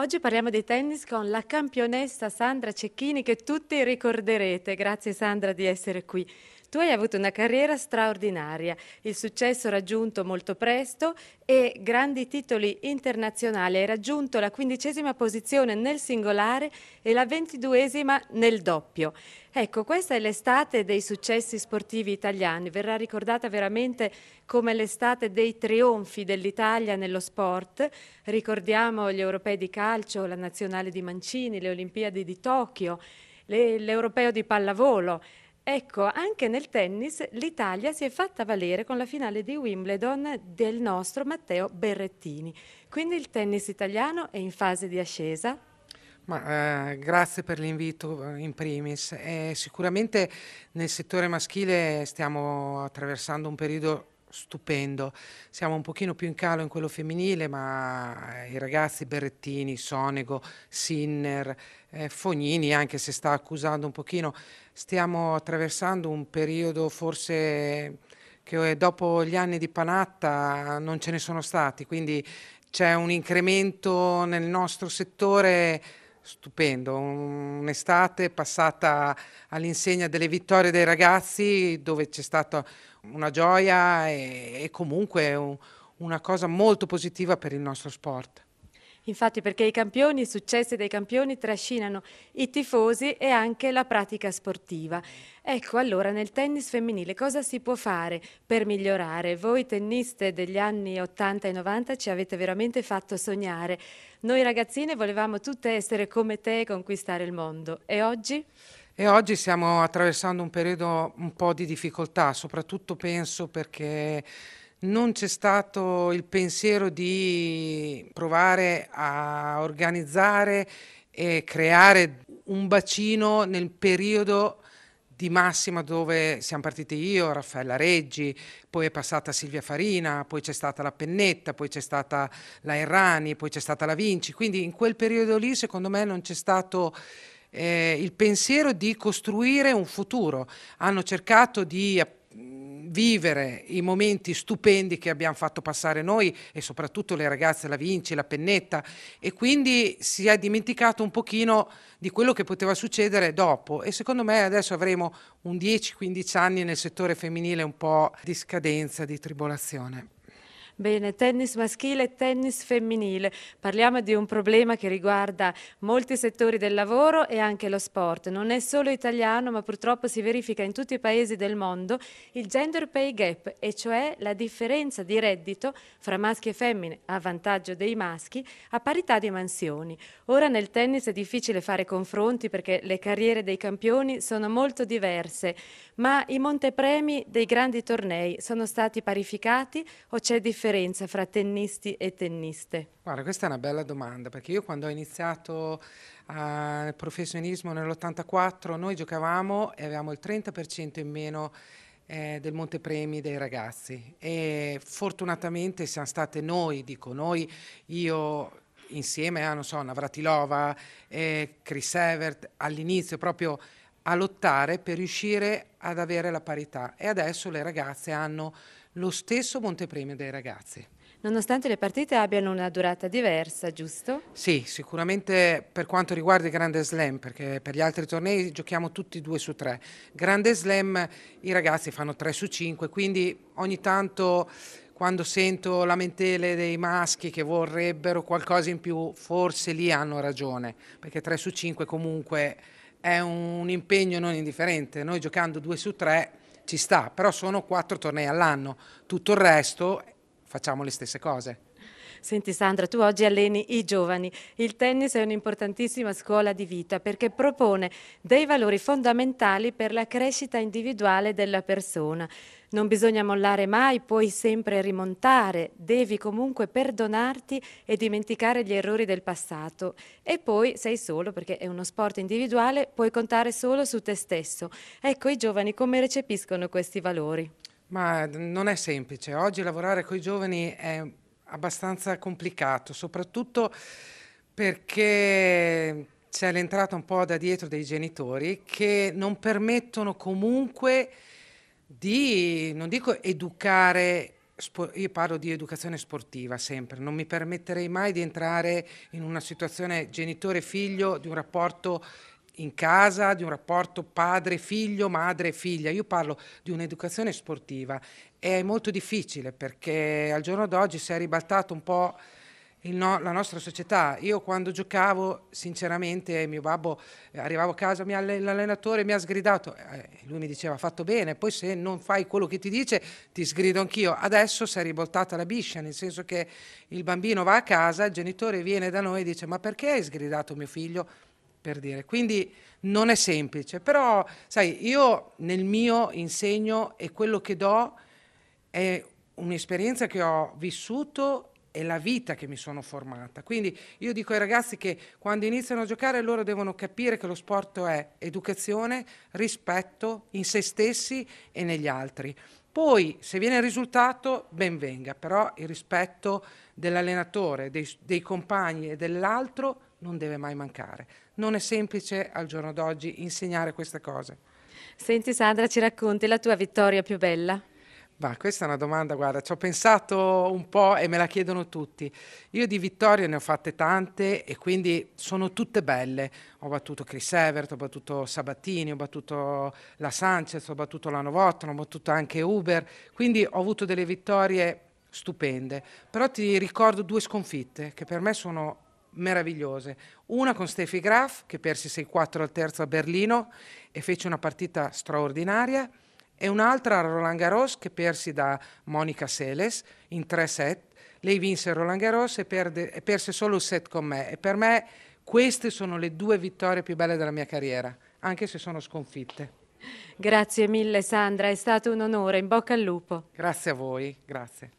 Oggi parliamo di tennis con la campionessa Sandra Cecchini che tutti ricorderete. Grazie Sandra di essere qui. Tu hai avuto una carriera straordinaria, il successo raggiunto molto presto e grandi titoli internazionali. Hai raggiunto la quindicesima posizione nel singolare e la ventiduesima nel doppio. Ecco, questa è l'estate dei successi sportivi italiani, verrà ricordata veramente come l'estate dei trionfi dell'Italia nello sport. Ricordiamo gli europei di calcio, la nazionale di Mancini, le Olimpiadi di Tokyo, l'europeo di pallavolo. Ecco, anche nel tennis l'Italia si è fatta valere con la finale di Wimbledon del nostro Matteo Berrettini. Quindi il tennis italiano è in fase di ascesa? Ma, eh, grazie per l'invito eh, in primis. Eh, sicuramente nel settore maschile stiamo attraversando un periodo stupendo. Siamo un pochino più in calo in quello femminile, ma eh, i ragazzi Berrettini, Sonego, Sinner, eh, Fognini, anche se sta accusando un pochino, stiamo attraversando un periodo forse che eh, dopo gli anni di Panatta non ce ne sono stati, quindi c'è un incremento nel nostro settore stupendo, un'estate passata all'insegna delle vittorie dei ragazzi dove c'è stata una gioia e, e comunque un, una cosa molto positiva per il nostro sport. Infatti perché i campioni, i successi dei campioni trascinano i tifosi e anche la pratica sportiva. Ecco, allora nel tennis femminile cosa si può fare per migliorare? Voi tenniste degli anni 80 e 90 ci avete veramente fatto sognare. Noi ragazzine volevamo tutte essere come te e conquistare il mondo. E oggi? E oggi stiamo attraversando un periodo un po' di difficoltà, soprattutto penso perché non c'è stato il pensiero di provare a organizzare e creare un bacino nel periodo di massima dove siamo partiti io, Raffaella Reggi, poi è passata Silvia Farina, poi c'è stata la Pennetta, poi c'è stata la Errani, poi c'è stata la Vinci. Quindi in quel periodo lì secondo me non c'è stato eh, il pensiero di costruire un futuro. Hanno cercato di appunto vivere i momenti stupendi che abbiamo fatto passare noi e soprattutto le ragazze, la Vinci, la Pennetta e quindi si è dimenticato un pochino di quello che poteva succedere dopo e secondo me adesso avremo un 10-15 anni nel settore femminile un po' di scadenza, di tribolazione. Bene, tennis maschile e tennis femminile. Parliamo di un problema che riguarda molti settori del lavoro e anche lo sport. Non è solo italiano, ma purtroppo si verifica in tutti i paesi del mondo il gender pay gap, e cioè la differenza di reddito fra maschi e femmine a vantaggio dei maschi a parità di mansioni. Ora nel tennis è difficile fare confronti perché le carriere dei campioni sono molto diverse, ma i montepremi dei grandi tornei sono stati parificati o c'è differenza? differenza fra tennisti e tenniste? Guarda, questa è una bella domanda perché io quando ho iniziato al eh, professionismo nell'84 noi giocavamo e avevamo il 30% in meno eh, del Montepremi dei ragazzi e fortunatamente siamo state noi, dico noi, io insieme a non so, Navratilova, eh, Chris Evert all'inizio proprio a lottare per riuscire ad avere la parità e adesso le ragazze hanno lo stesso montepremio dei ragazzi. Nonostante le partite abbiano una durata diversa, giusto? Sì, sicuramente per quanto riguarda il Grande Slam, perché per gli altri tornei giochiamo tutti due su tre. Grande Slam i ragazzi fanno tre su cinque, quindi ogni tanto quando sento lamentele dei maschi che vorrebbero qualcosa in più, forse lì hanno ragione, perché tre su cinque comunque è un impegno non indifferente. Noi giocando due su tre ci sta, però sono quattro tornei all'anno, tutto il resto facciamo le stesse cose. Senti Sandra, tu oggi alleni i giovani. Il tennis è un'importantissima scuola di vita perché propone dei valori fondamentali per la crescita individuale della persona. Non bisogna mollare mai, puoi sempre rimontare, devi comunque perdonarti e dimenticare gli errori del passato. E poi sei solo, perché è uno sport individuale, puoi contare solo su te stesso. Ecco i giovani come recepiscono questi valori. Ma non è semplice, oggi lavorare con i giovani è abbastanza complicato, soprattutto perché c'è l'entrata un po' da dietro dei genitori che non permettono comunque di, non dico educare, io parlo di educazione sportiva sempre, non mi permetterei mai di entrare in una situazione genitore-figlio di un rapporto in casa, di un rapporto padre-figlio, madre-figlia. Io parlo di un'educazione sportiva. È molto difficile perché al giorno d'oggi si è ribaltato un po' no, la nostra società. Io quando giocavo, sinceramente, mio babbo eh, arrivavo a casa, l'allenatore mi ha sgridato. Eh, lui mi diceva fatto bene, poi se non fai quello che ti dice ti sgrido anch'io. Adesso si è ribaltata la biscia, nel senso che il bambino va a casa, il genitore viene da noi e dice ma perché hai sgridato mio figlio? per dire. Quindi non è semplice, però sai, io nel mio insegno e quello che do è un'esperienza che ho vissuto e la vita che mi sono formata. Quindi io dico ai ragazzi che quando iniziano a giocare loro devono capire che lo sport è educazione, rispetto in se stessi e negli altri. Poi se viene il risultato ben venga, però il rispetto dell'allenatore, dei, dei compagni e dell'altro non deve mai mancare non è semplice al giorno d'oggi insegnare queste cose. Senti Sandra, ci racconti la tua vittoria più bella? Bah, questa è una domanda, guarda, ci ho pensato un po' e me la chiedono tutti. Io di vittorie ne ho fatte tante e quindi sono tutte belle. Ho battuto Chris Evert, ho battuto Sabatini, ho battuto la Sanchez, ho battuto la Novotna, ho battuto anche Uber, quindi ho avuto delle vittorie stupende. Però ti ricordo due sconfitte che per me sono meravigliose. Una con Steffi Graf, che perse 6-4 al terzo a Berlino e fece una partita straordinaria, e un'altra a Roland Garros, che persi da Monica Seles in tre set. Lei vinse Roland Garros e, perde, e perse solo il set con me. E per me queste sono le due vittorie più belle della mia carriera, anche se sono sconfitte. Grazie mille Sandra, è stato un onore, in bocca al lupo. Grazie a voi, grazie.